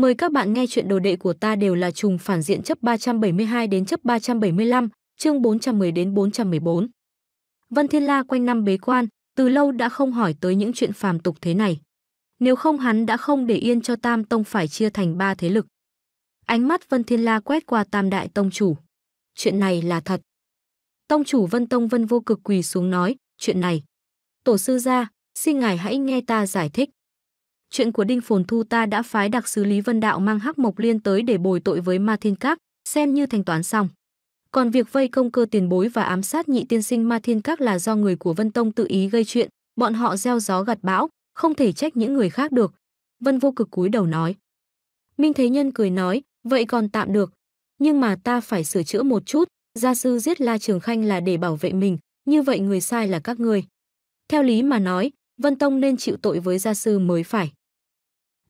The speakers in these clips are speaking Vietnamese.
Mời các bạn nghe chuyện đồ đệ của ta đều là trùng phản diện chấp 372 đến chấp 375, chương 410 đến 414. Vân Thiên La quanh năm bế quan, từ lâu đã không hỏi tới những chuyện phàm tục thế này. Nếu không hắn đã không để yên cho Tam Tông phải chia thành ba thế lực. Ánh mắt Vân Thiên La quét qua Tam Đại Tông Chủ. Chuyện này là thật. Tông Chủ Vân Tông Vân vô cực quỳ xuống nói, chuyện này. Tổ sư gia, xin ngài hãy nghe ta giải thích chuyện của Đinh Phồn Thu ta đã phái đặc sứ Lý Vân Đạo mang Hắc Mộc Liên tới để bồi tội với Ma Thiên Các, xem như thanh toán xong. Còn việc vây công cơ tiền bối và ám sát nhị tiên sinh Ma Thiên Các là do người của Vân Tông tự ý gây chuyện, bọn họ gieo gió gặt bão, không thể trách những người khác được. Vân Vô Cực cúi đầu nói. Minh Thế Nhân cười nói, vậy còn tạm được. Nhưng mà ta phải sửa chữa một chút, gia sư giết La Trường Khanh là để bảo vệ mình, như vậy người sai là các ngươi. Theo lý mà nói, Vân Tông nên chịu tội với gia sư mới phải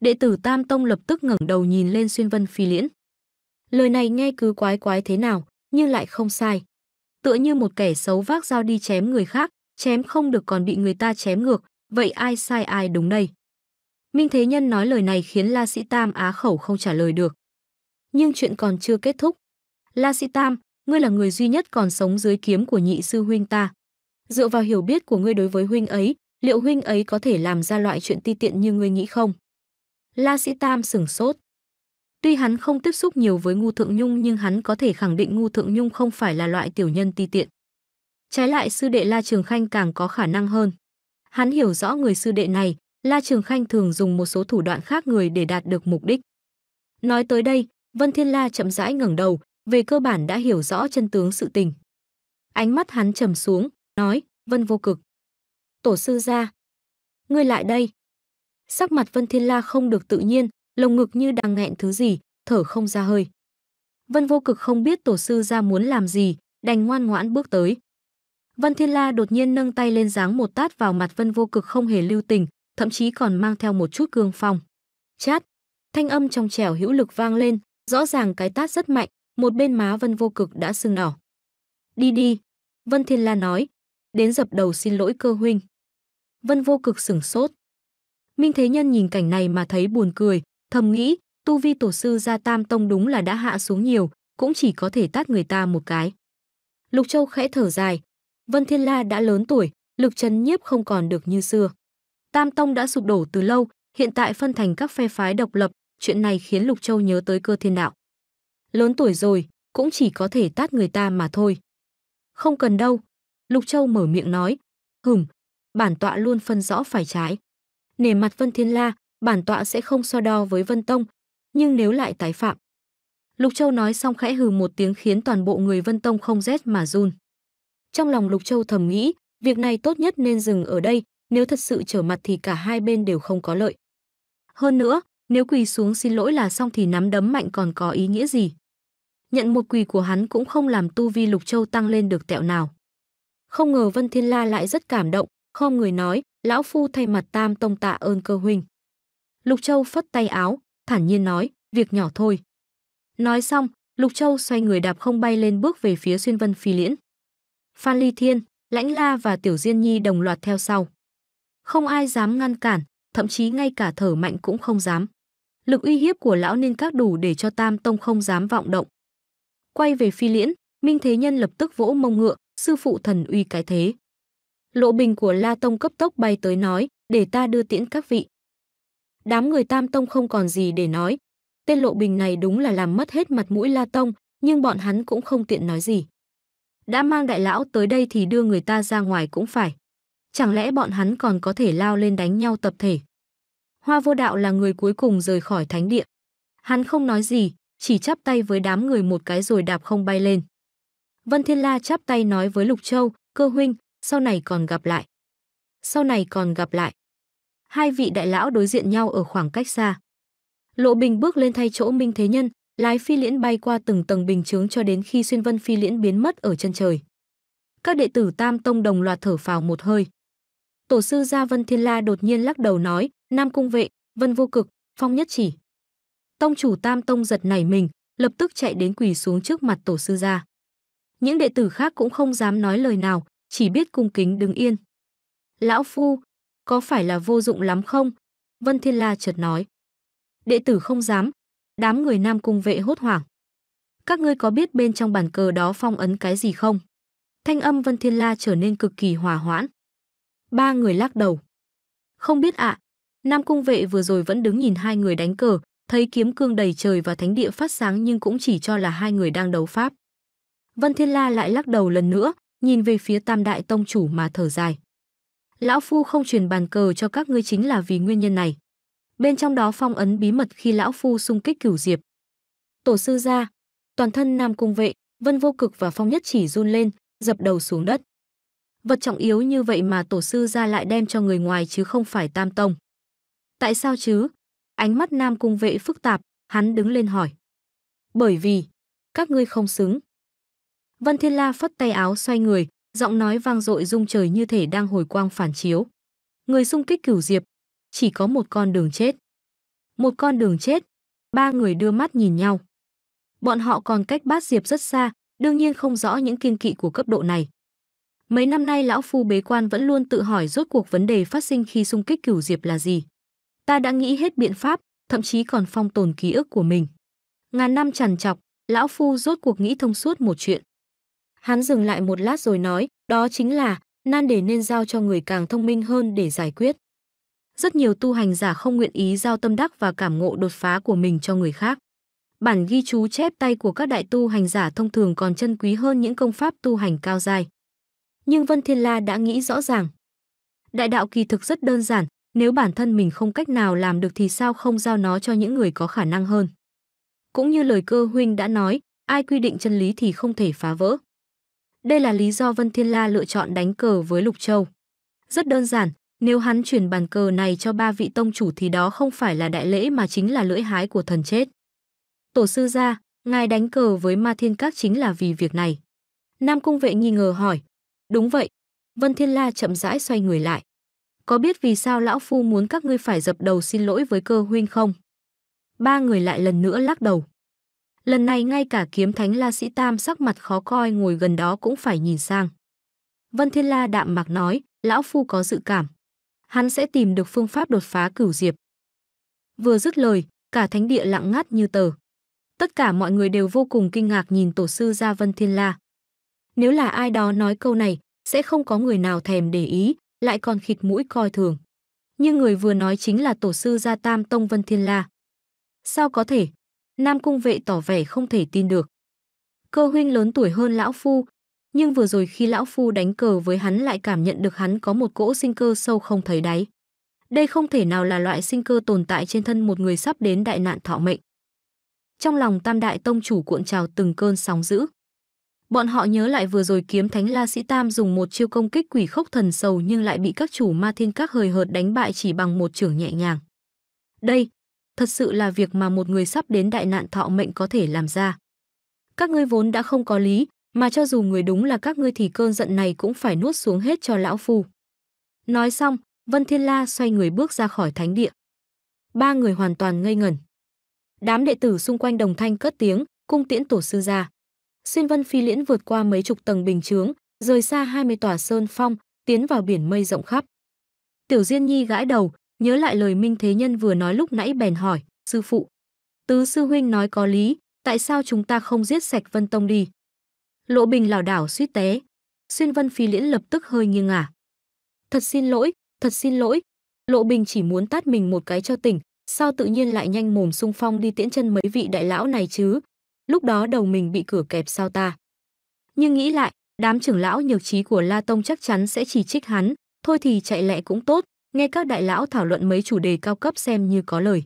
đệ tử Tam Tông lập tức ngẩng đầu nhìn lên xuyên vân phi liễn. Lời này nghe cứ quái quái thế nào, nhưng lại không sai. Tựa như một kẻ xấu vác dao đi chém người khác, chém không được còn bị người ta chém ngược, vậy ai sai ai đúng đây? Minh Thế Nhân nói lời này khiến La Sĩ Tam á khẩu không trả lời được. Nhưng chuyện còn chưa kết thúc. La Sĩ Tam, ngươi là người duy nhất còn sống dưới kiếm của nhị sư huynh ta. Dựa vào hiểu biết của ngươi đối với huynh ấy, liệu huynh ấy có thể làm ra loại chuyện ti tiện như ngươi nghĩ không? La Sĩ Tam sửng sốt. Tuy hắn không tiếp xúc nhiều với Ngu Thượng Nhung nhưng hắn có thể khẳng định Ngu Thượng Nhung không phải là loại tiểu nhân ti tiện. Trái lại sư đệ La Trường Khanh càng có khả năng hơn. Hắn hiểu rõ người sư đệ này, La Trường Khanh thường dùng một số thủ đoạn khác người để đạt được mục đích. Nói tới đây, Vân Thiên La chậm rãi ngẩng đầu, về cơ bản đã hiểu rõ chân tướng sự tình. Ánh mắt hắn trầm xuống, nói, Vân vô cực. Tổ sư ra. Ngươi lại đây. Sắc mặt Vân Thiên La không được tự nhiên, lồng ngực như đang nghẹn thứ gì, thở không ra hơi. Vân Vô Cực không biết tổ sư ra muốn làm gì, đành ngoan ngoãn bước tới. Vân Thiên La đột nhiên nâng tay lên giáng một tát vào mặt Vân Vô Cực không hề lưu tình, thậm chí còn mang theo một chút cương phong. Chát! Thanh âm trong trẻo hữu lực vang lên, rõ ràng cái tát rất mạnh, một bên má Vân Vô Cực đã sưng đỏ. Đi đi! Vân Thiên La nói, đến dập đầu xin lỗi cơ huynh. Vân Vô Cực sửng sốt. Minh Thế Nhân nhìn cảnh này mà thấy buồn cười, thầm nghĩ, tu vi tổ sư gia Tam Tông đúng là đã hạ xuống nhiều, cũng chỉ có thể tát người ta một cái. Lục Châu khẽ thở dài, Vân Thiên La đã lớn tuổi, lực chấn nhiếp không còn được như xưa. Tam Tông đã sụp đổ từ lâu, hiện tại phân thành các phe phái độc lập, chuyện này khiến Lục Châu nhớ tới cơ thiên đạo. Lớn tuổi rồi, cũng chỉ có thể tát người ta mà thôi. Không cần đâu, Lục Châu mở miệng nói, hửm, bản tọa luôn phân rõ phải trái nể mặt Vân Thiên La, bản tọa sẽ không so đo với Vân Tông, nhưng nếu lại tái phạm. Lục Châu nói xong khẽ hừ một tiếng khiến toàn bộ người Vân Tông không rét mà run. Trong lòng Lục Châu thầm nghĩ, việc này tốt nhất nên dừng ở đây, nếu thật sự trở mặt thì cả hai bên đều không có lợi. Hơn nữa, nếu quỳ xuống xin lỗi là xong thì nắm đấm mạnh còn có ý nghĩa gì? Nhận một quỳ của hắn cũng không làm tu vi Lục Châu tăng lên được tẹo nào. Không ngờ Vân Thiên La lại rất cảm động, khom người nói, lão phu thay mặt tam tông tạ ơn cơ huynh. Lục Châu phất tay áo, thản nhiên nói, việc nhỏ thôi. Nói xong, Lục Châu xoay người đạp không bay lên bước về phía xuyên vân phi liễn. Phan Ly Thiên, Lãnh La và Tiểu Diên Nhi đồng loạt theo sau. Không ai dám ngăn cản, thậm chí ngay cả thở mạnh cũng không dám. Lực uy hiếp của lão nên các đủ để cho Tam Tông không dám vọng động. Quay về phi liễn, Minh Thế Nhân lập tức vỗ mông ngựa, sư phụ thần uy cái thế. Lộ bình của La Tông cấp tốc bay tới nói, để ta đưa tiễn các vị. Đám người Tam Tông không còn gì để nói. Tên lộ bình này đúng là làm mất hết mặt mũi La Tông, nhưng bọn hắn cũng không tiện nói gì. Đã mang đại lão tới đây thì đưa người ta ra ngoài cũng phải. Chẳng lẽ bọn hắn còn có thể lao lên đánh nhau tập thể? Hoa vô đạo là người cuối cùng rời khỏi thánh địa. Hắn không nói gì, chỉ chắp tay với đám người một cái rồi đạp không bay lên. Vân Thiên La chắp tay nói với Lục Châu, cơ huynh, sau này còn gặp lại. Sau này còn gặp lại. Hai vị đại lão đối diện nhau ở khoảng cách xa. Lộ Bình bước lên thay chỗ Minh Thế Nhân, lái phi liễn bay qua từng tầng bình chướng cho đến khi xuyên vân phi liễn biến mất ở chân trời. Các đệ tử Tam Tông đồng loạt thở phào một hơi. Tổ sư Gia Vân Thiên La đột nhiên lắc đầu nói, Nam Cung Vệ, Vân Vô Cực, Phong Nhất Chỉ. Tông chủ Tam Tông giật nảy mình, lập tức chạy đến quỳ xuống trước mặt tổ sư gia. Những đệ tử khác cũng không dám nói lời nào, chỉ biết cung kính đứng yên. Lão Phu, có phải là vô dụng lắm không? Vân Thiên La chợt nói. Đệ tử không dám, đám người nam cung vệ hốt hoảng. Các ngươi có biết bên trong bàn cờ đó phong ấn cái gì không? Thanh âm Vân Thiên La trở nên cực kỳ hòa hoãn. Ba người lắc đầu. Không biết ạ, à, Nam Cung Vệ vừa rồi vẫn đứng nhìn hai người đánh cờ, thấy kiếm cương đầy trời và thánh địa phát sáng nhưng cũng chỉ cho là hai người đang đấu pháp. Vân Thiên La lại lắc đầu lần nữa, nhìn về phía tam đại tông chủ mà thở dài. Lão Phu không truyền bàn cờ cho các ngươi chính là vì nguyên nhân này. Bên trong đó phong ấn bí mật khi Lão Phu xung kích cửu diệp. Tổ sư ra, toàn thân Nam Cung Vệ, Vân Vô Cực và Phong Nhất chỉ run lên, dập đầu xuống đất. Vật trọng yếu như vậy mà tổ sư ra lại đem cho người ngoài chứ không phải tam tông. Tại sao chứ? Ánh mắt Nam Cung Vệ phức tạp, hắn đứng lên hỏi. Bởi vì, các ngươi không xứng. Vân Thiên La phất tay áo xoay người, giọng nói vang dội rung trời như thể đang hồi quang phản chiếu. Người xung kích cửu diệp, chỉ có một con đường chết. Một con đường chết, ba người đưa mắt nhìn nhau. Bọn họ còn cách bát diệp rất xa, đương nhiên không rõ những kiên kỵ của cấp độ này. Mấy năm nay lão phu bế quan vẫn luôn tự hỏi rốt cuộc vấn đề phát sinh khi xung kích cửu diệp là gì. Ta đã nghĩ hết biện pháp, thậm chí còn phong tồn ký ức của mình. Ngàn năm trằn trọc, lão phu rốt cuộc nghĩ thông suốt một chuyện. Hắn dừng lại một lát rồi nói, đó chính là, nan đề nên giao cho người càng thông minh hơn để giải quyết. Rất nhiều tu hành giả không nguyện ý giao tâm đắc và cảm ngộ đột phá của mình cho người khác. Bản ghi chú chép tay của các đại tu hành giả thông thường còn chân quý hơn những công pháp tu hành cao dài. Nhưng Vân Thiên La đã nghĩ rõ ràng. Đại đạo kỳ thực rất đơn giản, nếu bản thân mình không cách nào làm được thì sao không giao nó cho những người có khả năng hơn. Cũng như lời cơ huynh đã nói, ai quy định chân lý thì không thể phá vỡ. Đây là lý do Vân Thiên La lựa chọn đánh cờ với Lục Châu. Rất đơn giản, nếu hắn chuyển bàn cờ này cho ba vị tông chủ thì đó không phải là đại lễ mà chính là lưỡi hái của thần chết. Tổ sư gia, ngài đánh cờ với Ma Thiên Các chính là vì việc này. Nam Cung Vệ nghi ngờ hỏi. Đúng vậy. Vân Thiên La chậm rãi xoay người lại. Có biết vì sao lão phu muốn các ngươi phải dập đầu xin lỗi với cơ huynh không? Ba người lại lần nữa lắc đầu. Lần này ngay cả kiếm thánh La Sĩ Tam sắc mặt khó coi ngồi gần đó cũng phải nhìn sang. Vân Thiên La đạm mạc nói, lão phu có dự cảm. Hắn sẽ tìm được phương pháp đột phá cửu diệp. Vừa dứt lời, cả thánh địa lặng ngắt như tờ. Tất cả mọi người đều vô cùng kinh ngạc nhìn tổ sư gia Vân Thiên La. Nếu là ai đó nói câu này, sẽ không có người nào thèm để ý, lại còn khịt mũi coi thường. Nhưng người vừa nói chính là tổ sư gia Tam Tông Vân Thiên La. Sao có thể? Nam Cung Vệ tỏ vẻ không thể tin được. Cơ huynh lớn tuổi hơn lão phu, nhưng vừa rồi khi lão phu đánh cờ với hắn lại cảm nhận được hắn có một cỗ sinh cơ sâu không thấy đáy. Đây không thể nào là loại sinh cơ tồn tại trên thân một người sắp đến đại nạn thọ mệnh. Trong lòng Tam đại tông chủ cuộn trào từng cơn sóng dữ. Bọn họ nhớ lại vừa rồi kiếm thánh La Sĩ Tam dùng một chiêu công kích quỷ khốc thần sầu nhưng lại bị các chủ ma thiên các hời hợt đánh bại chỉ bằng một chưởng nhẹ nhàng. Đây, thật sự là việc mà một người sắp đến đại nạn thọ mệnh có thể làm ra. Các ngươi vốn đã không có lý, mà cho dù người đúng là các ngươi thì cơn giận này cũng phải nuốt xuống hết cho lão phu. Nói xong, Vân Thiên La xoay người bước ra khỏi thánh địa. Ba người hoàn toàn ngây ngẩn. Đám đệ tử xung quanh đồng thanh cất tiếng, cung tiễn tổ sư ra. Xuyên Vân Phi Liễn vượt qua mấy chục tầng bình chướng, rời xa 20 tòa sơn phong, tiến vào biển mây rộng khắp. Tiểu Diên Nhi gãi đầu, Nhớ lại lời Minh Thế Nhân vừa nói lúc nãy bèn hỏi, sư phụ. Tứ sư huynh nói có lý, tại sao chúng ta không giết sạch Vân Tông đi? Lộ Bình lảo đảo suýt té. Xuyên Vân Phi Liễn lập tức hơi nghiêng ngả. À. Thật xin lỗi, thật xin lỗi. Lộ Bình chỉ muốn tát mình một cái cho tỉnh, sao tự nhiên lại nhanh mồm sung phong đi tiễn chân mấy vị đại lão này chứ? Lúc đó đầu mình bị cửa kẹp sao ta? Nhưng nghĩ lại, đám trưởng lão nhược trí của La Tông chắc chắn sẽ chỉ trích hắn, thôi thì chạy lẹ cũng tốt, nghe các đại lão thảo luận mấy chủ đề cao cấp xem như có lời.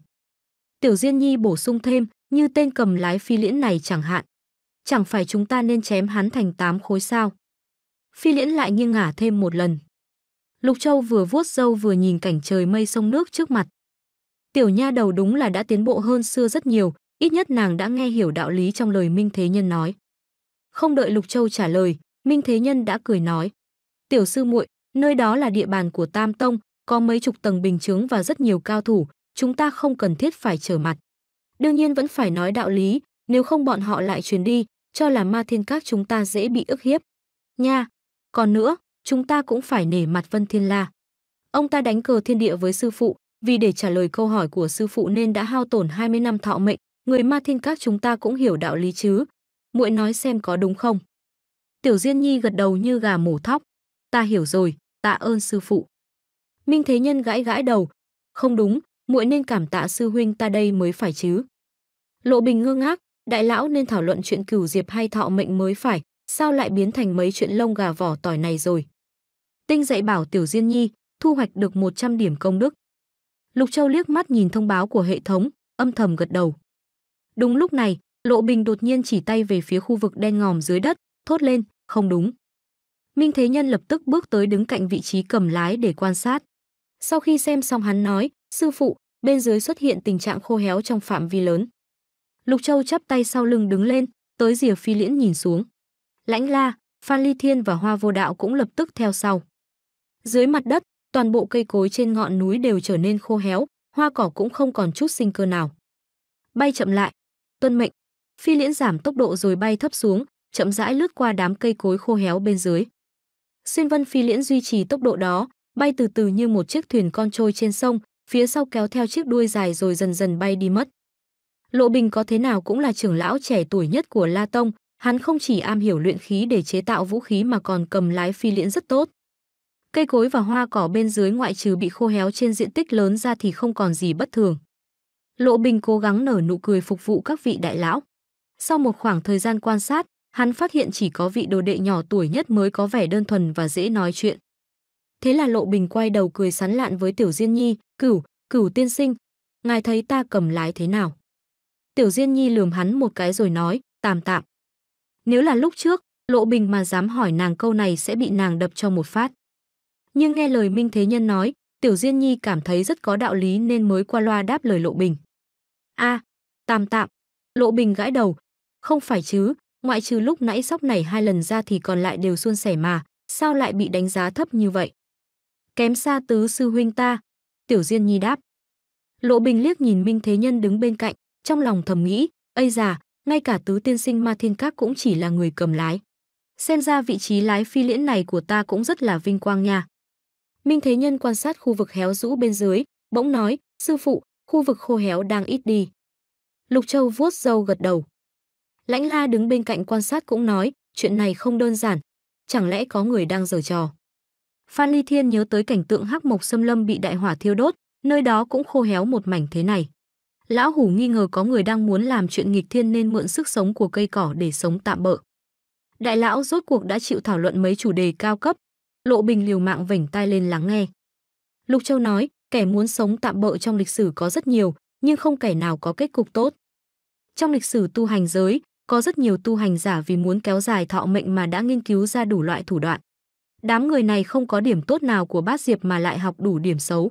Tiểu Diên Nhi bổ sung thêm, như tên cầm lái phi liễn này chẳng hạn. Chẳng phải chúng ta nên chém hắn thành tám khối sao? Phi liễn lại nghiêng ngả thêm một lần. Lục Châu vừa vuốt râu vừa nhìn cảnh trời mây sông nước trước mặt. Tiểu nha đầu đúng là đã tiến bộ hơn xưa rất nhiều, ít nhất nàng đã nghe hiểu đạo lý trong lời Minh Thế Nhân nói. Không đợi Lục Châu trả lời, Minh Thế Nhân đã cười nói. Tiểu sư muội, nơi đó là địa bàn của Tam Tông, có mấy chục tầng bình chứng và rất nhiều cao thủ, chúng ta không cần thiết phải trở mặt. Đương nhiên vẫn phải nói đạo lý, nếu không bọn họ lại truyền đi, cho là ma thiên các chúng ta dễ bị ức hiếp. Nha, còn nữa, chúng ta cũng phải nể mặt Vân Thiên La. Ông ta đánh cờ thiên địa với sư phụ, vì để trả lời câu hỏi của sư phụ nên đã hao tổn 20 năm thọ mệnh, người ma thiên các chúng ta cũng hiểu đạo lý chứ. Muội nói xem có đúng không? Tiểu Diên Nhi gật đầu như gà mổ thóc. Ta hiểu rồi, tạ ơn sư phụ. Minh Thế Nhân gãi gãi đầu, không đúng, muội nên cảm tạ sư huynh ta đây mới phải chứ. Lộ Bình ngơ ngác, đại lão nên thảo luận chuyện cửu diệp hay thọ mệnh mới phải, sao lại biến thành mấy chuyện lông gà vỏ tỏi này rồi. Tinh dạy bảo Tiểu Diên Nhi, thu hoạch được 100 điểm công đức. Lục Châu liếc mắt nhìn thông báo của hệ thống, âm thầm gật đầu. Đúng lúc này, Lộ Bình đột nhiên chỉ tay về phía khu vực đen ngòm dưới đất, thốt lên, không đúng. Minh Thế Nhân lập tức bước tới đứng cạnh vị trí cầm lái để quan sát. Sau khi xem xong hắn nói, sư phụ, bên dưới xuất hiện tình trạng khô héo trong phạm vi lớn. Lục Châu chắp tay sau lưng đứng lên, tới rìa phi liễn nhìn xuống. Lãnh la, Phan Ly Thiên và Hoa Vô Đạo cũng lập tức theo sau. Dưới mặt đất, toàn bộ cây cối trên ngọn núi đều trở nên khô héo, hoa cỏ cũng không còn chút sinh cơ nào. Bay chậm lại, tuân mệnh, phi liễn giảm tốc độ rồi bay thấp xuống, chậm rãi lướt qua đám cây cối khô héo bên dưới. Xuyên vân phi liễn duy trì tốc độ đó, bay từ từ như một chiếc thuyền con trôi trên sông, phía sau kéo theo chiếc đuôi dài rồi dần dần bay đi mất. Lộ Bình có thế nào cũng là trưởng lão trẻ tuổi nhất của La Tông, hắn không chỉ am hiểu luyện khí để chế tạo vũ khí mà còn cầm lái phi liễn rất tốt. Cây cối và hoa cỏ bên dưới ngoại trừ bị khô héo trên diện tích lớn ra thì không còn gì bất thường. Lộ Bình cố gắng nở nụ cười phục vụ các vị đại lão. Sau một khoảng thời gian quan sát, hắn phát hiện chỉ có vị đồ đệ nhỏ tuổi nhất mới có vẻ đơn thuần và dễ nói chuyện. Thế là Lộ Bình quay đầu cười sán lạn với Tiểu Diên Nhi, "Cửu, Cửu tiên sinh, ngài thấy ta cầm lái thế nào?" Tiểu Diên Nhi lườm hắn một cái rồi nói, "Tạm tạm." Nếu là lúc trước, Lộ Bình mà dám hỏi nàng câu này sẽ bị nàng đập cho một phát. Nhưng nghe lời Minh Thế Nhân nói, Tiểu Diên Nhi cảm thấy rất có đạo lý nên mới qua loa đáp lời Lộ Bình. "A, à, tạm tạm." Lộ Bình gãi đầu, "Không phải chứ, ngoại trừ lúc nãy sóc nảy hai lần ra thì còn lại đều suôn sẻ mà, sao lại bị đánh giá thấp như vậy?" kém xa tứ sư huynh ta. Tiểu Diên Nhi đáp. Lộ Bình liếc nhìn Minh Thế Nhân đứng bên cạnh, trong lòng thầm nghĩ, ây già, ngay cả tứ tiên sinh ma thiên các cũng chỉ là người cầm lái. Xem ra vị trí lái phi liễn này của ta cũng rất là vinh quang nha. Minh Thế Nhân quan sát khu vực héo rũ bên dưới, bỗng nói, sư phụ, khu vực khô héo đang ít đi. Lục Châu vuốt râu gật đầu. Lãnh La đứng bên cạnh quan sát cũng nói, chuyện này không đơn giản, chẳng lẽ có người đang giở trò. Phan Ly Thiên nhớ tới cảnh tượng hắc mộc xâm lâm bị đại hỏa thiêu đốt, nơi đó cũng khô héo một mảnh thế này. Lão hủ nghi ngờ có người đang muốn làm chuyện nghịch thiên nên mượn sức sống của cây cỏ để sống tạm bợ. Đại lão rốt cuộc đã chịu thảo luận mấy chủ đề cao cấp, Lộ Bình liều mạng vảnh tai lên lắng nghe. Lục Châu nói, kẻ muốn sống tạm bợ trong lịch sử có rất nhiều, nhưng không kẻ nào có kết cục tốt. Trong lịch sử tu hành giới, có rất nhiều tu hành giả vì muốn kéo dài thọ mệnh mà đã nghiên cứu ra đủ loại thủ đoạn. Đám người này không có điểm tốt nào của bác Diệp mà lại học đủ điểm xấu.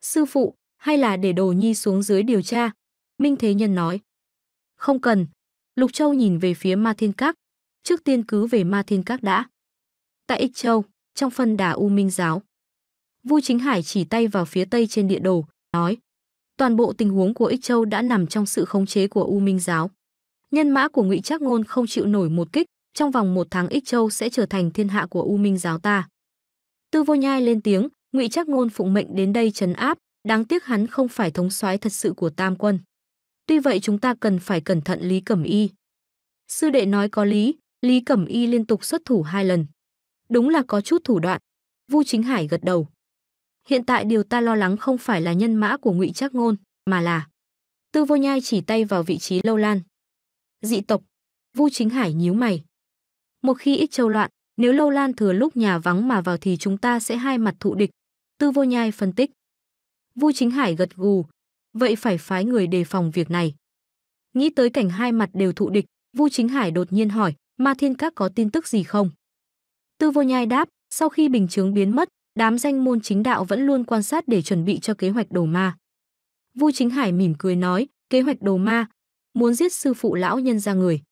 Sư phụ, hay là để đồ nhi xuống dưới điều tra? Minh Thế Nhân nói. Không cần. Lục Châu nhìn về phía Ma Thiên Các. Trước tiên cứ về Ma Thiên Các đã. Tại Ích Châu, trong phân đà U Minh Giáo. Vu Chính Hải chỉ tay vào phía tây trên địa đồ, nói. Toàn bộ tình huống của Ích Châu đã nằm trong sự khống chế của U Minh Giáo. Nhân mã của Ngụy Trác Ngôn không chịu nổi một kích, trong vòng một tháng ích châu sẽ trở thành thiên hạ của u minh giáo ta tư vô nhai lên tiếng ngụy trác ngôn phụng mệnh đến đây trấn áp đáng tiếc hắn không phải thống soái thật sự của tam quân tuy vậy chúng ta cần phải cẩn thận lý cẩm y sư đệ nói có lý lý cẩm y liên tục xuất thủ hai lần đúng là có chút thủ đoạn vu chính hải gật đầu hiện tại điều ta lo lắng không phải là nhân mã của ngụy trác ngôn mà là tư vô nhai chỉ tay vào vị trí lâu lan dị tộc vu chính hải nhíu mày một khi ít châu loạn, nếu lâu lan thừa lúc nhà vắng mà vào thì chúng ta sẽ hai mặt thụ địch. Tư vô nhai phân tích. Vu Chính Hải gật gù. Vậy phải phái người đề phòng việc này. Nghĩ tới cảnh hai mặt đều thụ địch, Vu Chính Hải đột nhiên hỏi, Ma Thiên Các có tin tức gì không? Tư vô nhai đáp, sau khi bình chứng biến mất, đám danh môn chính đạo vẫn luôn quan sát để chuẩn bị cho kế hoạch đồ ma. Vu Chính Hải mỉm cười nói, kế hoạch đồ ma, muốn giết sư phụ lão nhân ra người.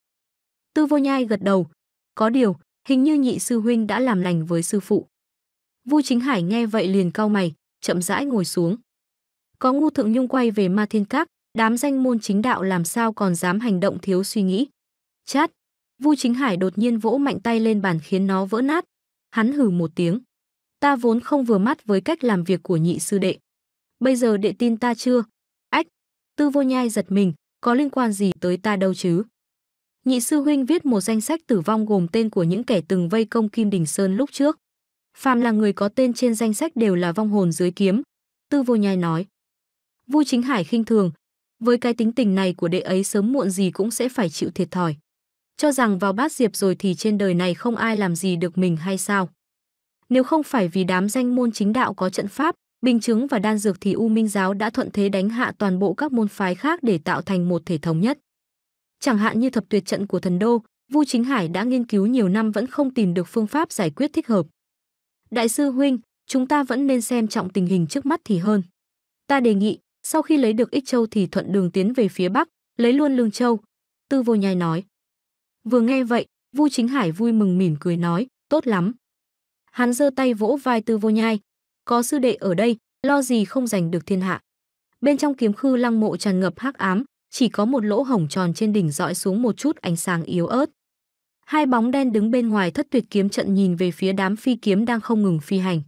Tư vô nhai gật đầu, có điều, hình như nhị sư huynh đã làm lành với sư phụ. Vu Chính Hải nghe vậy liền cau mày, chậm rãi ngồi xuống. Có ngu thượng nhung quay về ma thiên các, đám danh môn chính đạo làm sao còn dám hành động thiếu suy nghĩ. Chát! Vu Chính Hải đột nhiên vỗ mạnh tay lên bàn khiến nó vỡ nát. Hắn hừ một tiếng. Ta vốn không vừa mắt với cách làm việc của nhị sư đệ. Bây giờ đệ tin ta chưa? Ách! Tư vô nhai giật mình, có liên quan gì tới ta đâu chứ? Nhị sư huynh viết một danh sách tử vong gồm tên của những kẻ từng vây công Kim Đình Sơn lúc trước. Phàm là người có tên trên danh sách đều là vong hồn dưới kiếm. Tư vô nhai nói. Vu Chính Hải khinh thường. Với cái tính tình này của đệ ấy sớm muộn gì cũng sẽ phải chịu thiệt thòi. Cho rằng vào bát diệp rồi thì trên đời này không ai làm gì được mình hay sao? Nếu không phải vì đám danh môn chính đạo có trận pháp, bình chứng và đan dược thì U Minh Giáo đã thuận thế đánh hạ toàn bộ các môn phái khác để tạo thành một thể thống nhất. Chẳng hạn như thập tuyệt trận của thần đô, Vu Chính Hải đã nghiên cứu nhiều năm vẫn không tìm được phương pháp giải quyết thích hợp. Đại sư huynh, chúng ta vẫn nên xem trọng tình hình trước mắt thì hơn. Ta đề nghị, sau khi lấy được Ích Châu thì thuận đường tiến về phía Bắc, lấy luôn Lương Châu. Tư vô nhai nói. Vừa nghe vậy, Vu Chính Hải vui mừng mỉm cười nói, tốt lắm. Hắn giơ tay vỗ vai Tư vô nhai. Có sư đệ ở đây, lo gì không giành được thiên hạ. Bên trong kiếm khư lăng mộ tràn ngập hắc ám, chỉ có một lỗ hổng tròn trên đỉnh dõi xuống một chút ánh sáng yếu ớt. Hai bóng đen đứng bên ngoài thất tuyệt kiếm trận nhìn về phía đám phi kiếm đang không ngừng phi hành.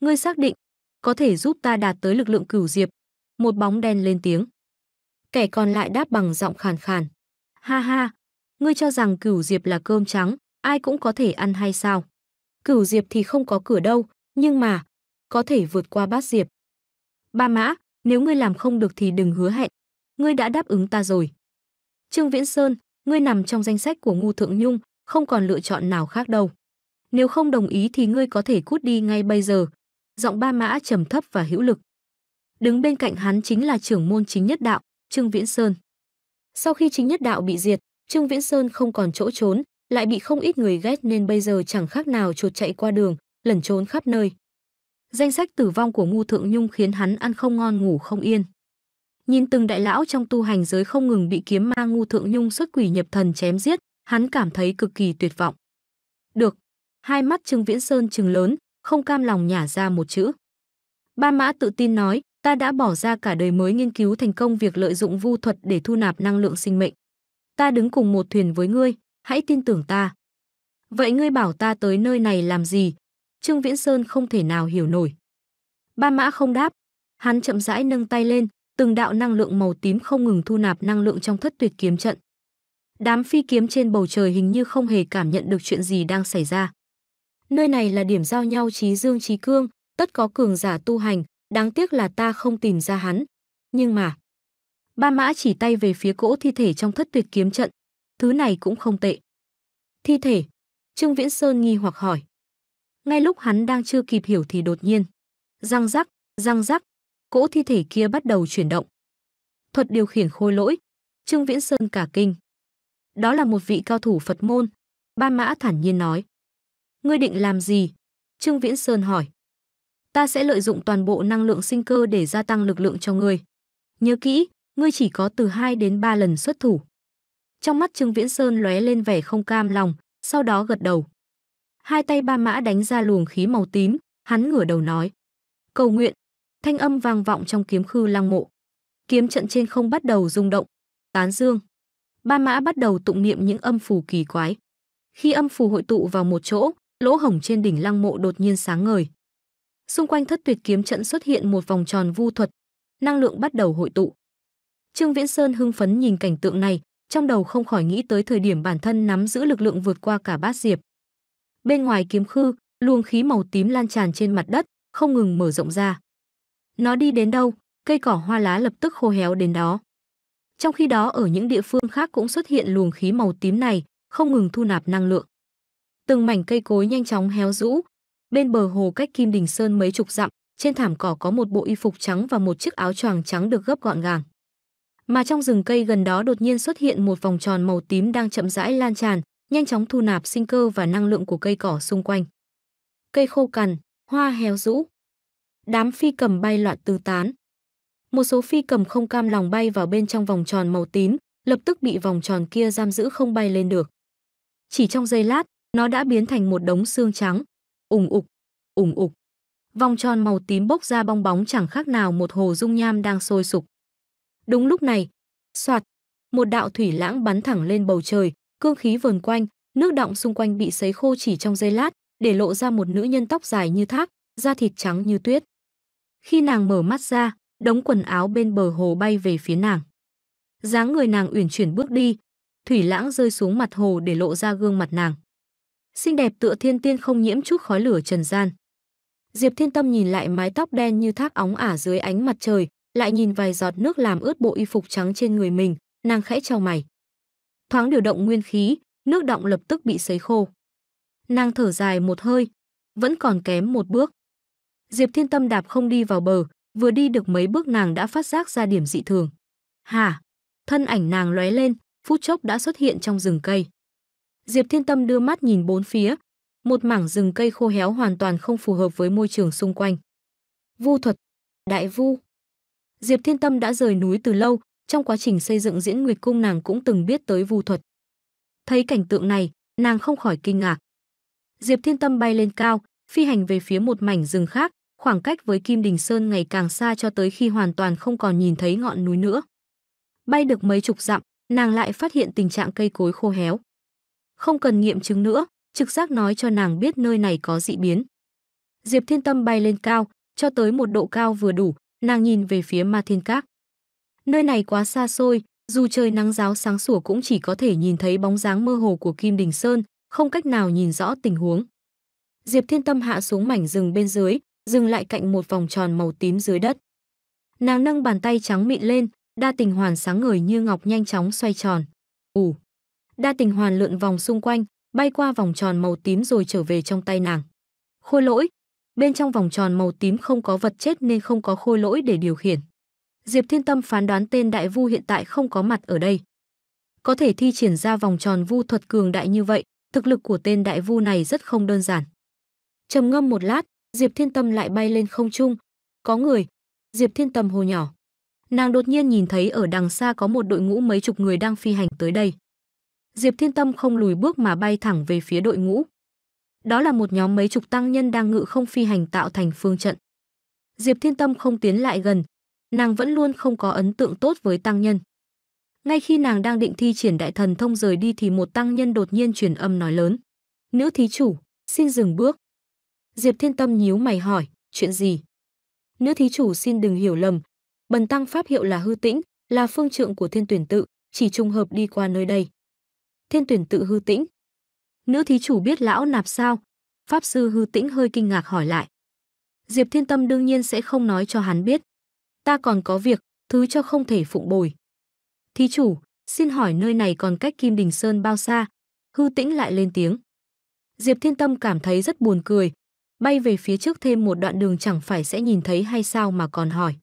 Ngươi xác định, có thể giúp ta đạt tới lực lượng cửu diệp. Một bóng đen lên tiếng. Kẻ còn lại đáp bằng giọng khàn khàn. Ha ha, ngươi cho rằng cửu diệp là cơm trắng, ai cũng có thể ăn hay sao? Cửu diệp thì không có cửa đâu, nhưng mà, có thể vượt qua bát diệp. Ba mã, nếu ngươi làm không được thì đừng hứa hẹn, ngươi đã đáp ứng ta rồi. Trương Viễn Sơn, ngươi nằm trong danh sách của Ngu Thượng Nhung, không còn lựa chọn nào khác đâu. Nếu không đồng ý thì ngươi có thể cút đi ngay bây giờ. Giọng ba mã trầm thấp và hữu lực. Đứng bên cạnh hắn chính là trưởng môn chính nhất đạo, Trương Viễn Sơn. Sau khi chính nhất đạo bị diệt, Trương Viễn Sơn không còn chỗ trốn, lại bị không ít người ghét nên bây giờ chẳng khác nào chuột chạy qua đường, lẩn trốn khắp nơi. Danh sách tử vong của Ngu Thượng Nhung khiến hắn ăn không ngon ngủ không yên. Nhìn từng đại lão trong tu hành giới không ngừng bị kiếm ma ngu thượng nhung xuất quỷ nhập thần chém giết, hắn cảm thấy cực kỳ tuyệt vọng. Được. Hai mắt Trương Viễn Sơn trừng lớn, không cam lòng nhả ra một chữ. Ba mã tự tin nói, ta đã bỏ ra cả đời mới nghiên cứu thành công việc lợi dụng vu thuật để thu nạp năng lượng sinh mệnh. Ta đứng cùng một thuyền với ngươi, hãy tin tưởng ta. Vậy ngươi bảo ta tới nơi này làm gì? Trương Viễn Sơn không thể nào hiểu nổi. Ba mã không đáp, hắn chậm rãi nâng tay lên, từng đạo năng lượng màu tím không ngừng thu nạp năng lượng trong thất tuyệt kiếm trận. Đám phi kiếm trên bầu trời hình như không hề cảm nhận được chuyện gì đang xảy ra. Nơi này là điểm giao nhau trí dương trí cương, tất có cường giả tu hành, đáng tiếc là ta không tìm ra hắn. Nhưng mà... Ba mã chỉ tay về phía cỗ thi thể trong thất tuyệt kiếm trận. Thứ này cũng không tệ. Thi thể. Trương Viễn Sơn nghi hoặc hỏi. Ngay lúc hắn đang chưa kịp hiểu thì đột nhiên. Răng rắc, răng rắc, cỗ thi thể kia bắt đầu chuyển động. Thuật điều khiển khôi lỗi, Trương Viễn Sơn cả kinh. Đó là một vị cao thủ Phật môn, Ba Mã thản nhiên nói. Ngươi định làm gì? Trương Viễn Sơn hỏi. Ta sẽ lợi dụng toàn bộ năng lượng sinh cơ để gia tăng lực lượng cho ngươi. Nhớ kỹ, ngươi chỉ có từ 2 đến 3 lần xuất thủ. Trong mắt Trương Viễn Sơn lóe lên vẻ không cam lòng, sau đó gật đầu. Hai tay ba mã đánh ra luồng khí màu tím, hắn ngửa đầu nói. Cầu nguyện, thanh âm vang vọng trong kiếm khư lăng mộ. Kiếm trận trên không bắt đầu rung động, tán dương. Ba mã bắt đầu tụng niệm những âm phù kỳ quái. Khi âm phù hội tụ vào một chỗ, lỗ hổng trên đỉnh lăng mộ đột nhiên sáng ngời. Xung quanh thất tuyệt kiếm trận xuất hiện một vòng tròn vu thuật, năng lượng bắt đầu hội tụ. Trương Viễn Sơn hưng phấn nhìn cảnh tượng này, trong đầu không khỏi nghĩ tới thời điểm bản thân nắm giữ lực lượng vượt qua cả bát diệp. Bên ngoài kiếm khư, luồng khí màu tím lan tràn trên mặt đất, không ngừng mở rộng ra. Nó đi đến đâu, cây cỏ hoa lá lập tức khô héo đến đó. Trong khi đó ở những địa phương khác cũng xuất hiện luồng khí màu tím này, không ngừng thu nạp năng lượng. Từng mảnh cây cối nhanh chóng héo rũ. Bên bờ hồ cách Kim Đình Sơn mấy chục dặm, trên thảm cỏ có một bộ y phục trắng và một chiếc áo choàng trắng được gấp gọn gàng. Mà trong rừng cây gần đó đột nhiên xuất hiện một vòng tròn màu tím đang chậm rãi lan tràn, nhanh chóng thu nạp sinh cơ và năng lượng của cây cỏ xung quanh. Cây khô cằn, hoa héo rũ, đám phi cầm bay loạn tứ tán. Một số phi cầm không cam lòng bay vào bên trong vòng tròn màu tím, lập tức bị vòng tròn kia giam giữ không bay lên được. Chỉ trong giây lát, nó đã biến thành một đống xương trắng. Ủng ục, ủng ục. Vòng tròn màu tím bốc ra bong bóng chẳng khác nào một hồ dung nham đang sôi sục. Đúng lúc này, soạt, một đạo thủy lãng bắn thẳng lên bầu trời, cương khí vờn quanh, nước động xung quanh bị sấy khô chỉ trong giây lát, để lộ ra một nữ nhân tóc dài như thác, da thịt trắng như tuyết. Khi nàng mở mắt ra, đống quần áo bên bờ hồ bay về phía nàng. dáng người nàng uyển chuyển bước đi, thủy lãng rơi xuống mặt hồ để lộ ra gương mặt nàng. Xinh đẹp tựa thiên tiên không nhiễm chút khói lửa trần gian. Diệp Thiên Tâm nhìn lại mái tóc đen như thác óng ả dưới ánh mặt trời, lại nhìn vài giọt nước làm ướt bộ y phục trắng trên người mình, nàng khẽ trao mày. Thoáng điều động nguyên khí, nước động lập tức bị sấy khô. Nàng thở dài một hơi, vẫn còn kém một bước. Diệp Thiên Tâm đạp không đi vào bờ, vừa đi được mấy bước nàng đã phát giác ra điểm dị thường. Hả? Thân ảnh nàng lóe lên, phút chốc đã xuất hiện trong rừng cây. Diệp Thiên Tâm đưa mắt nhìn bốn phía, một mảng rừng cây khô héo hoàn toàn không phù hợp với môi trường xung quanh. Vu thuật, đại vu. Diệp Thiên Tâm đã rời núi từ lâu, trong quá trình xây dựng diễn nguyệt cung nàng cũng từng biết tới vu thuật. Thấy cảnh tượng này, nàng không khỏi kinh ngạc. Diệp Thiên Tâm bay lên cao, phi hành về phía một mảnh rừng khác, khoảng cách với Kim Đình Sơn ngày càng xa cho tới khi hoàn toàn không còn nhìn thấy ngọn núi nữa. Bay được mấy chục dặm, nàng lại phát hiện tình trạng cây cối khô héo. Không cần nghiệm chứng nữa, trực giác nói cho nàng biết nơi này có dị biến. Diệp Thiên Tâm bay lên cao, cho tới một độ cao vừa đủ, nàng nhìn về phía Ma Thiên Các. Nơi này quá xa xôi, dù trời nắng giáo sáng sủa cũng chỉ có thể nhìn thấy bóng dáng mơ hồ của Kim Đình Sơn, không cách nào nhìn rõ tình huống. Diệp Thiên Tâm hạ xuống mảnh rừng bên dưới, dừng lại cạnh một vòng tròn màu tím dưới đất. Nàng nâng bàn tay trắng mịn lên, đa tình hoàn sáng ngời như ngọc nhanh chóng xoay tròn. ủ Đa tình hoàn lượn vòng xung quanh, bay qua vòng tròn màu tím rồi trở về trong tay nàng. Khôi lỗi! Bên trong vòng tròn màu tím không có vật chết nên không có khôi lỗi để điều khiển. Diệp Thiên Tâm phán đoán tên đại vu hiện tại không có mặt ở đây. Có thể thi triển ra vòng tròn vu thuật cường đại như vậy, thực lực của tên đại vu này rất không đơn giản. Trầm ngâm một lát, Diệp Thiên Tâm lại bay lên không trung. Có người. Diệp Thiên Tâm hồ nhỏ. Nàng đột nhiên nhìn thấy ở đằng xa có một đội ngũ mấy chục người đang phi hành tới đây. Diệp Thiên Tâm không lùi bước mà bay thẳng về phía đội ngũ. Đó là một nhóm mấy chục tăng nhân đang ngự không phi hành tạo thành phương trận. Diệp Thiên Tâm không tiến lại gần, nàng vẫn luôn không có ấn tượng tốt với tăng nhân. Ngay khi nàng đang định thi triển đại thần thông rời đi thì một tăng nhân đột nhiên truyền âm nói lớn. Nữ thí chủ, xin dừng bước. Diệp Thiên Tâm nhíu mày hỏi, chuyện gì? Nữ thí chủ xin đừng hiểu lầm, bần tăng pháp hiệu là hư tĩnh, là phương trượng của thiên tuyển tự, chỉ trùng hợp đi qua nơi đây. Thiên tuyển tự hư tĩnh. Nữ thí chủ biết lão nạp sao? Pháp sư hư tĩnh hơi kinh ngạc hỏi lại. Diệp Thiên Tâm đương nhiên sẽ không nói cho hắn biết. Ta còn có việc, thứ cho không thể phụng bồi. Thí chủ, xin hỏi nơi này còn cách Kim Đình Sơn bao xa? Hư tĩnh lại lên tiếng. Diệp Thiên Tâm cảm thấy rất buồn cười, bay về phía trước thêm một đoạn đường chẳng phải sẽ nhìn thấy hay sao mà còn hỏi.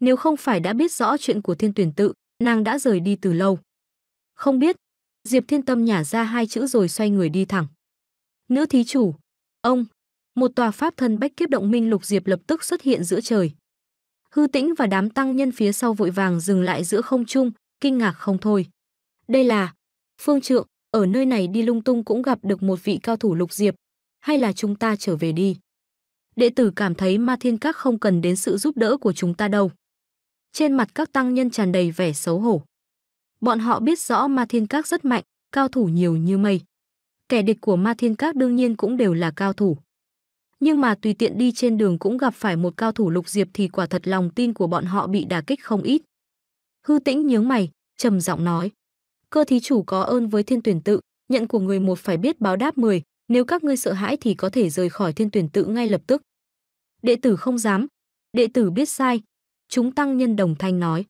Nếu không phải đã biết rõ chuyện của thiên tuyển tự, nàng đã rời đi từ lâu. Không biết, Diệp Thiên Tâm nhả ra hai chữ rồi xoay người đi thẳng. Nữ thí chủ, ông, một tòa pháp thân bách kiếp động minh lục diệp lập tức xuất hiện giữa trời. Hư tĩnh và đám tăng nhân phía sau vội vàng dừng lại giữa không trung, kinh ngạc không thôi. Đây là Phương Trượng, ở nơi này đi lung tung cũng gặp được một vị cao thủ lục diệp, hay là chúng ta trở về đi. Đệ tử cảm thấy ma thiên các không cần đến sự giúp đỡ của chúng ta đâu. Trên mặt các tăng nhân tràn đầy vẻ xấu hổ. Bọn họ biết rõ ma thiên các rất mạnh, cao thủ nhiều như mây. Kẻ địch của ma thiên các đương nhiên cũng đều là cao thủ. Nhưng mà tùy tiện đi trên đường cũng gặp phải một cao thủ lục diệp thì quả thật lòng tin của bọn họ bị đà kích không ít. Hư tĩnh nhướng mày, trầm giọng nói. Cơ thí chủ có ơn với thiên tuyển tự, nhận của người một phải biết báo đáp 10, nếu các ngươi sợ hãi thì có thể rời khỏi thiên tuyển tự ngay lập tức. Đệ tử không dám. Đệ tử biết sai. Chúng tăng nhân đồng thanh nói.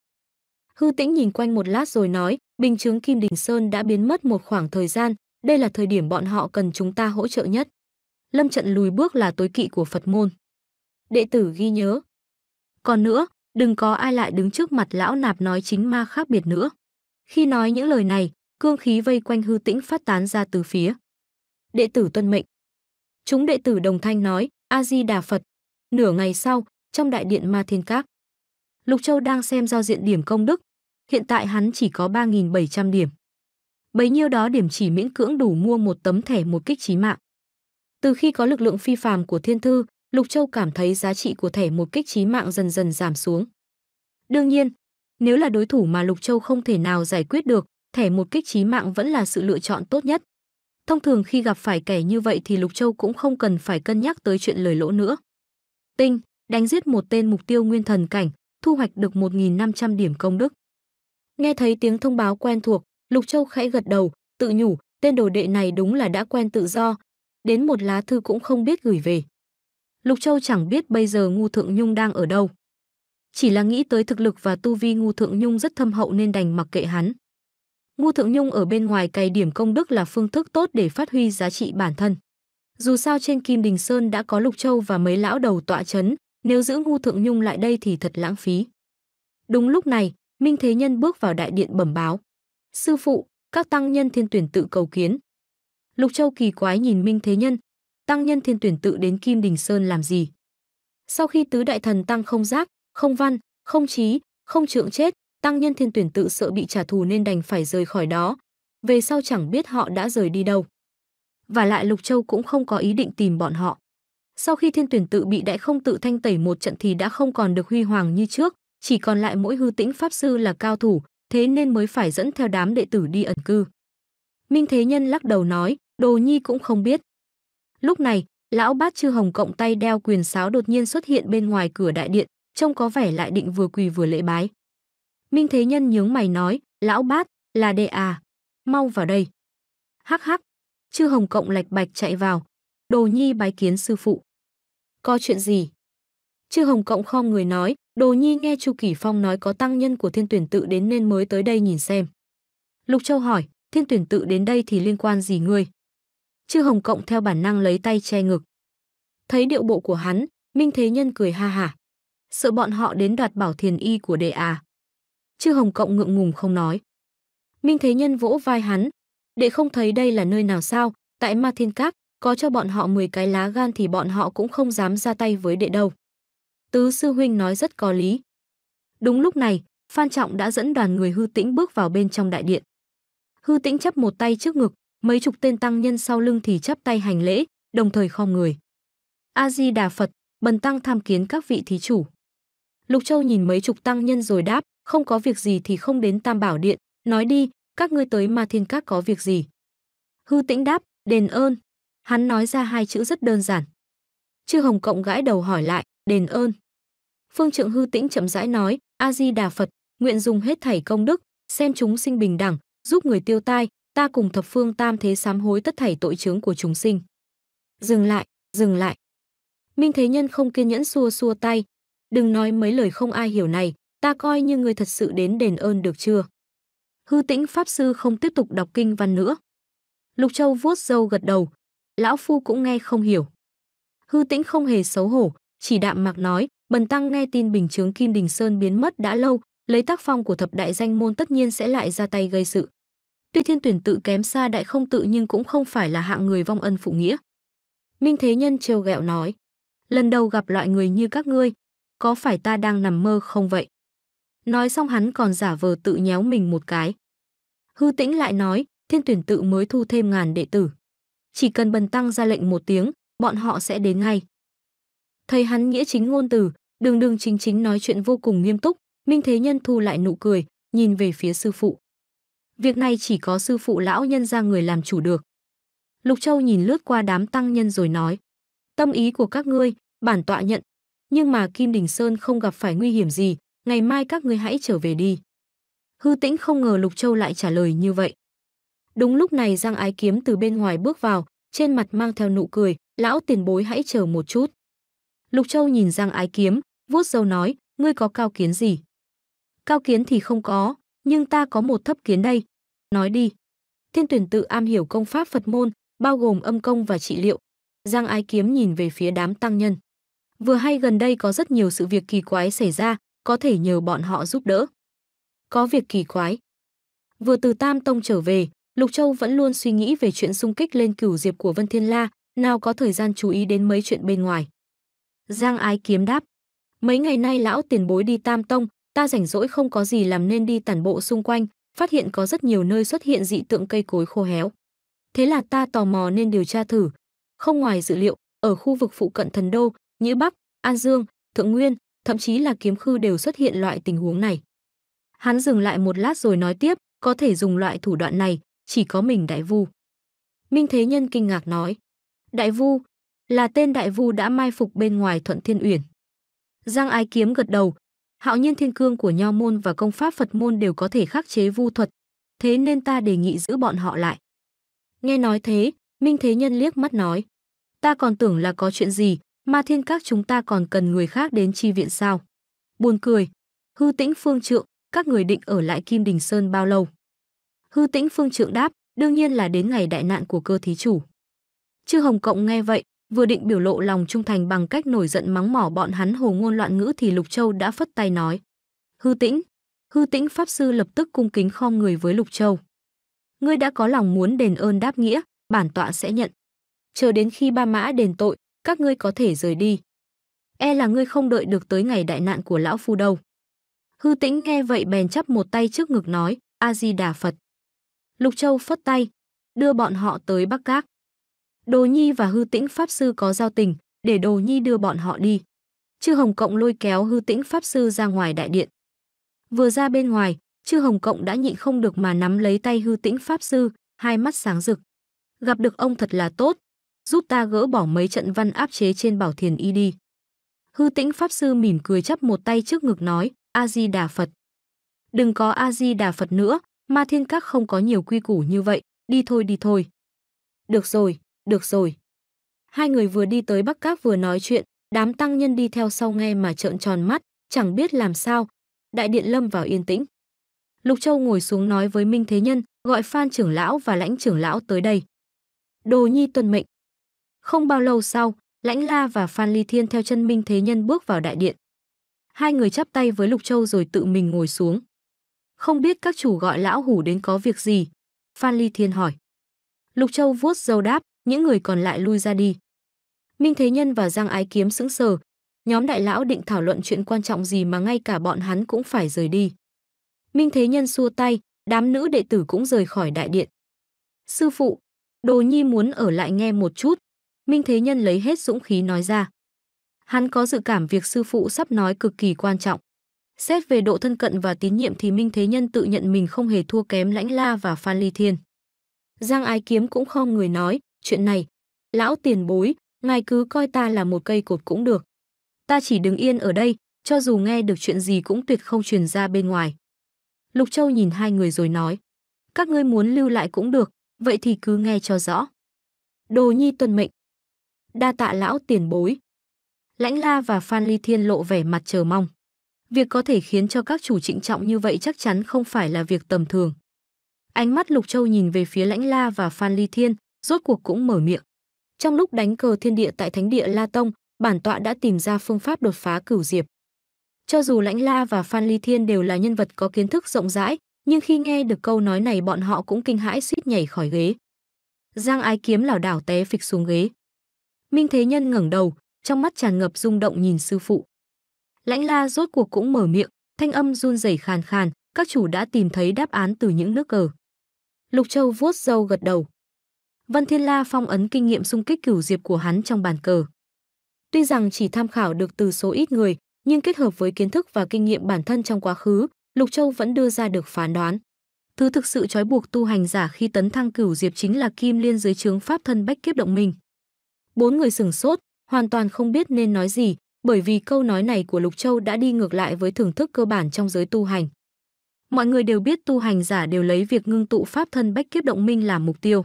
Hư tĩnh nhìn quanh một lát rồi nói, bình chứng Kim Đình Sơn đã biến mất một khoảng thời gian, đây là thời điểm bọn họ cần chúng ta hỗ trợ nhất. Lâm trận lùi bước là tối kỵ của Phật môn. Đệ tử ghi nhớ. Còn nữa, đừng có ai lại đứng trước mặt lão nạp nói chính ma khác biệt nữa. Khi nói những lời này, cương khí vây quanh hư tĩnh phát tán ra từ phía đệ tử tuân mệnh. Chúng đệ tử đồng thanh nói, A-di-đà Phật. Nửa ngày sau, trong đại điện Ma Thiên Các, Lục Châu đang xem giao diện điểm công đức. Hiện tại hắn chỉ có 3.700 điểm. Bấy nhiêu đó điểm chỉ miễn cưỡng đủ mua một tấm thẻ một kích trí mạng. Từ khi có lực lượng phi phàm của thiên thư, Lục Châu cảm thấy giá trị của thẻ một kích trí mạng dần dần giảm xuống. Đương nhiên, nếu là đối thủ mà Lục Châu không thể nào giải quyết được, thẻ một kích trí mạng vẫn là sự lựa chọn tốt nhất. Thông thường khi gặp phải kẻ như vậy thì Lục Châu cũng không cần phải cân nhắc tới chuyện lời lỗ nữa. Tinh, đánh giết một tên mục tiêu nguyên thần cảnh, thu hoạch được 1.500 điểm công đức. Nghe thấy tiếng thông báo quen thuộc, Lục Châu khẽ gật đầu, tự nhủ, tên đồ đệ này đúng là đã quen tự do, đến một lá thư cũng không biết gửi về. Lục Châu chẳng biết bây giờ Ngu Thượng Nhung đang ở đâu. Chỉ là nghĩ tới thực lực và tu vi Ngu Thượng Nhung rất thâm hậu nên đành mặc kệ hắn. Ngu Thượng Nhung ở bên ngoài cày điểm công đức là phương thức tốt để phát huy giá trị bản thân. Dù sao trên Kim Đình Sơn đã có Lục Châu và mấy lão đầu tọa chấn, nếu giữ Ngu Thượng Nhung lại đây thì thật lãng phí. Đúng lúc này, Minh Thế Nhân bước vào đại điện bẩm báo. Sư phụ, các tăng nhân thiên tuyển tự cầu kiến. Lục Châu kỳ quái nhìn Minh Thế Nhân, tăng nhân thiên tuyển tự đến Kim Đình Sơn làm gì? Sau khi tứ đại thần tăng không giác, không văn, không trí, không trượng chết, Tăng Nhân Thiên Tuyển tự sợ bị trả thù nên đành phải rời khỏi đó. Về sau chẳng biết họ đã rời đi đâu. Và lại Lục Châu cũng không có ý định tìm bọn họ. Sau khi Thiên Tuyển tự bị đại không tự thanh tẩy một trận thì đã không còn được huy hoàng như trước, chỉ còn lại mỗi hư tĩnh pháp sư là cao thủ, thế nên mới phải dẫn theo đám đệ tử đi ẩn cư. Minh Thế Nhân lắc đầu nói, Đồ Nhi cũng không biết. Lúc này, lão bát chư hồng cộng tay đeo quyền sáo đột nhiên xuất hiện bên ngoài cửa đại điện, trông có vẻ lại định vừa quỳ vừa lễ bái. Minh Thế Nhân nhướng mày nói, lão bát, là đệ à, mau vào đây. Hắc hắc, chư hồng cộng lạch bạch chạy vào, đồ nhi bái kiến sư phụ. Có chuyện gì? Chư hồng cộng không người nói, đồ nhi nghe Chu Kỷ Phong nói có tăng nhân của thiên tuyển tự đến nên mới tới đây nhìn xem. Lục Châu hỏi, thiên tuyển tự đến đây thì liên quan gì ngươi? Chư hồng cộng theo bản năng lấy tay che ngực. Thấy điệu bộ của hắn, Minh Thế Nhân cười ha hả. Sợ bọn họ đến đoạt bảo thiền y của đệ à chư Hồng Cộng ngượng ngùng không nói. Minh Thế Nhân vỗ vai hắn, để không thấy đây là nơi nào sao, tại Ma Thiên Các, có cho bọn họ 10 cái lá gan thì bọn họ cũng không dám ra tay với đệ đâu. Tứ sư huynh nói rất có lý. Đúng lúc này, Phan Trọng đã dẫn đoàn người hư tĩnh bước vào bên trong đại điện. Hư tĩnh chấp một tay trước ngực, mấy chục tên tăng nhân sau lưng thì chấp tay hành lễ, đồng thời khom người. A-di-đà Phật, bần tăng tham kiến các vị thí chủ. Lục Châu nhìn mấy chục tăng nhân rồi đáp, không có việc gì thì không đến Tam Bảo Điện, nói đi, các ngươi tới Ma Thiên Các có việc gì? Hư Tĩnh đáp, đền ơn. Hắn nói ra hai chữ rất đơn giản. Chư Hồng Cộng gãi đầu hỏi lại, đền ơn. Phương Trượng Hư Tĩnh chậm rãi nói, A Di Đà Phật, nguyện dùng hết thảy công đức, xem chúng sinh bình đẳng, giúp người tiêu tai, ta cùng thập phương tam thế sám hối tất thảy tội chướng của chúng sinh. Dừng lại, dừng lại. Minh Thế Nhân không kiên nhẫn xua xua tay, đừng nói mấy lời không ai hiểu này, ta coi như người thật sự đến đền ơn được chưa? Hư tĩnh Pháp Sư không tiếp tục đọc kinh văn nữa. Lục Châu vuốt râu gật đầu, lão phu cũng nghe không hiểu. Hư tĩnh không hề xấu hổ, chỉ đạm mạc nói, bần tăng nghe tin bình chướng Kim Đình Sơn biến mất đã lâu, lấy tác phong của thập đại danh môn tất nhiên sẽ lại ra tay gây sự. Tuy thiên tuyển tự kém xa đại không tự nhưng cũng không phải là hạng người vong ân phụ nghĩa. Minh Thế Nhân trêu ghẹo nói, lần đầu gặp loại người như các ngươi, có phải ta đang nằm mơ không vậy? Nói xong hắn còn giả vờ tự nhéo mình một cái. Hư tĩnh lại nói, thiên tuyển tự mới thu thêm ngàn đệ tử. Chỉ cần bần tăng ra lệnh một tiếng, bọn họ sẽ đến ngay. thầy hắn nghĩa chính ngôn từ, đường đường chính chính nói chuyện vô cùng nghiêm túc, Minh Thế Nhân thu lại nụ cười, nhìn về phía sư phụ. Việc này chỉ có sư phụ lão nhân ra người làm chủ được. Lục Châu nhìn lướt qua đám tăng nhân rồi nói, tâm ý của các ngươi, bản tọa nhận, nhưng mà Kim Đình Sơn không gặp phải nguy hiểm gì, ngày mai các ngươi hãy trở về đi. Hư tĩnh không ngờ Lục Châu lại trả lời như vậy. Đúng lúc này Giang Ái Kiếm từ bên ngoài bước vào, trên mặt mang theo nụ cười, lão tiền bối hãy chờ một chút. Lục Châu nhìn Giang Ái Kiếm, vuốt râu nói, ngươi có cao kiến gì? Cao kiến thì không có, nhưng ta có một thấp kiến đây. Nói đi. Thiên tuyển tự am hiểu công pháp Phật môn, bao gồm âm công và trị liệu. Giang Ái Kiếm nhìn về phía đám tăng nhân. Vừa hay gần đây có rất nhiều sự việc kỳ quái xảy ra, có thể nhờ bọn họ giúp đỡ. Có việc kỳ quái. Vừa từ Tam Tông trở về, Lục Châu vẫn luôn suy nghĩ về chuyện xung kích lên cửu diệp của Vân Thiên La, nào có thời gian chú ý đến mấy chuyện bên ngoài. Giang Ái Kiếm đáp. Mấy ngày nay lão tiền bối đi Tam Tông, ta rảnh rỗi không có gì làm nên đi tản bộ xung quanh, phát hiện có rất nhiều nơi xuất hiện dị tượng cây cối khô héo. Thế là ta tò mò nên điều tra thử. Không ngoài dự liệu, ở khu vực phụ cận thần đô, Nhĩ Bắc, An Dương, Thượng Nguyên, thậm chí là kiếm khư đều xuất hiện loại tình huống này. Hắn dừng lại một lát rồi nói tiếp, có thể dùng loại thủ đoạn này, chỉ có mình Đại Vu. Minh Thế Nhân kinh ngạc nói, Đại Vu, là tên Đại Vu đã mai phục bên ngoài Thuận Thiên Uyển. Giang Ái Kiếm gật đầu, hạo nhiên thiên cương của Nho Môn và công pháp Phật Môn đều có thể khắc chế vu thuật, thế nên ta đề nghị giữ bọn họ lại. Nghe nói thế, Minh Thế Nhân liếc mắt nói, ta còn tưởng là có chuyện gì, Ma thiên các chúng ta còn cần người khác đến chi viện sao? Buồn cười. Hư tĩnh phương trượng, các người định ở lại Kim Đình Sơn bao lâu? Hư tĩnh phương trượng đáp, đương nhiên là đến ngày đại nạn của cơ thí chủ. Chư Hồng Cộng nghe vậy, vừa định biểu lộ lòng trung thành bằng cách nổi giận mắng mỏ bọn hắn hồ ngôn loạn ngữ thì Lục Châu đã phất tay nói. Hư tĩnh, hư tĩnh Pháp Sư lập tức cung kính khom người với Lục Châu. Ngươi đã có lòng muốn đền ơn đáp nghĩa, bản tọa sẽ nhận. Chờ đến khi ba mã đền tội, các ngươi có thể rời đi. E là ngươi không đợi được tới ngày đại nạn của lão phu đâu. Hư tĩnh nghe vậy bèn chắp một tay trước ngực nói, A-di-đà Phật. Lục Châu phất tay, đưa bọn họ tới Bắc cát. Đồ Nhi và Hư Tĩnh Pháp Sư có giao tình, để Đồ Nhi đưa bọn họ đi. Chư Hồng Cộng lôi kéo Hư Tĩnh Pháp Sư ra ngoài đại điện. Vừa ra bên ngoài, Chư Hồng Cộng đã nhịn không được mà nắm lấy tay Hư Tĩnh Pháp Sư, hai mắt sáng rực. Gặp được ông thật là tốt, giúp ta gỡ bỏ mấy trận văn áp chế trên Bảo Thiền Y đi. Hư tĩnh Pháp Sư mỉm cười chắp một tay trước ngực nói, A-di-đà Phật. Đừng có A-di-đà Phật nữa, ma thiên các không có nhiều quy củ như vậy, đi thôi đi thôi. Được rồi, được rồi. Hai người vừa đi tới Bắc các vừa nói chuyện, đám tăng nhân đi theo sau nghe mà trợn tròn mắt, chẳng biết làm sao. Đại điện lâm vào yên tĩnh. Lục Châu ngồi xuống nói với Minh Thế Nhân, gọi Phan trưởng lão và lãnh trưởng lão tới đây. Đồ nhi tuân mệnh. Không bao lâu sau, Lãnh La và Phan Ly Thiên theo chân Minh Thế Nhân bước vào đại điện. Hai người chắp tay với Lục Châu rồi tự mình ngồi xuống. Không biết các chủ gọi lão hủ đến có việc gì? Phan Ly Thiên hỏi. Lục Châu vuốt dâu đáp, những người còn lại lui ra đi. Minh Thế Nhân và Giang Ái Kiếm sững sờ, nhóm đại lão định thảo luận chuyện quan trọng gì mà ngay cả bọn hắn cũng phải rời đi. Minh Thế Nhân xua tay, đám nữ đệ tử cũng rời khỏi đại điện. Sư phụ, Đồ Nhi muốn ở lại nghe một chút, Minh Thế Nhân lấy hết dũng khí nói ra. Hắn có dự cảm việc sư phụ sắp nói cực kỳ quan trọng. Xét về độ thân cận và tín nhiệm thì Minh Thế Nhân tự nhận mình không hề thua kém Lãnh La và Phan Ly Thiên. Giang Ái Kiếm cũng không người nói, chuyện này, lão tiền bối, ngài cứ coi ta là một cây cột cũng được. Ta chỉ đứng yên ở đây, cho dù nghe được chuyện gì cũng tuyệt không truyền ra bên ngoài. Lục Châu nhìn hai người rồi nói, các ngươi muốn lưu lại cũng được, vậy thì cứ nghe cho rõ. Đồ nhi Tuần mệnh, đa tạ lão tiền bối. Lãnh La và Phan Ly Thiên lộ vẻ mặt chờ mong. Việc có thể khiến cho các chủ trịnh trọng như vậy chắc chắn không phải là việc tầm thường. Ánh mắt Lục Châu nhìn về phía Lãnh La và Phan Ly Thiên, rốt cuộc cũng mở miệng. Trong lúc đánh cờ thiên địa tại Thánh địa La Tông, bản tọa đã tìm ra phương pháp đột phá cửu diệp. Cho dù Lãnh La và Phan Ly Thiên đều là nhân vật có kiến thức rộng rãi, nhưng khi nghe được câu nói này bọn họ cũng kinh hãi suýt nhảy khỏi ghế. Giang Ái Kiếm lảo đảo té phịch xuống ghế. Minh Thế Nhân ngẩng đầu, trong mắt tràn ngập rung động nhìn sư phụ. Lãnh La rốt cuộc cũng mở miệng, thanh âm run rẩy khàn khàn, các chủ đã tìm thấy đáp án từ những nước cờ. Lục Châu vuốt râu gật đầu. Vân Thiên La phong ấn kinh nghiệm xung kích cửu diệp của hắn trong bàn cờ. Tuy rằng chỉ tham khảo được từ số ít người, nhưng kết hợp với kiến thức và kinh nghiệm bản thân trong quá khứ, Lục Châu vẫn đưa ra được phán đoán. Thứ thực sự trói buộc tu hành giả khi tấn thăng cửu diệp chính là kim liên dưới trướng pháp thân bách kiếp động mình. Bốn người sửng sốt, hoàn toàn không biết nên nói gì, bởi vì câu nói này của Lục Châu đã đi ngược lại với thưởng thức cơ bản trong giới tu hành. Mọi người đều biết tu hành giả đều lấy việc ngưng tụ pháp thân bách kiếp động minh làm mục tiêu.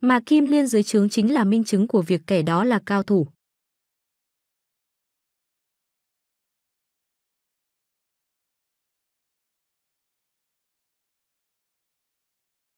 Mà Kim Liên dưới trướng chính là minh chứng của việc kẻ đó là cao thủ.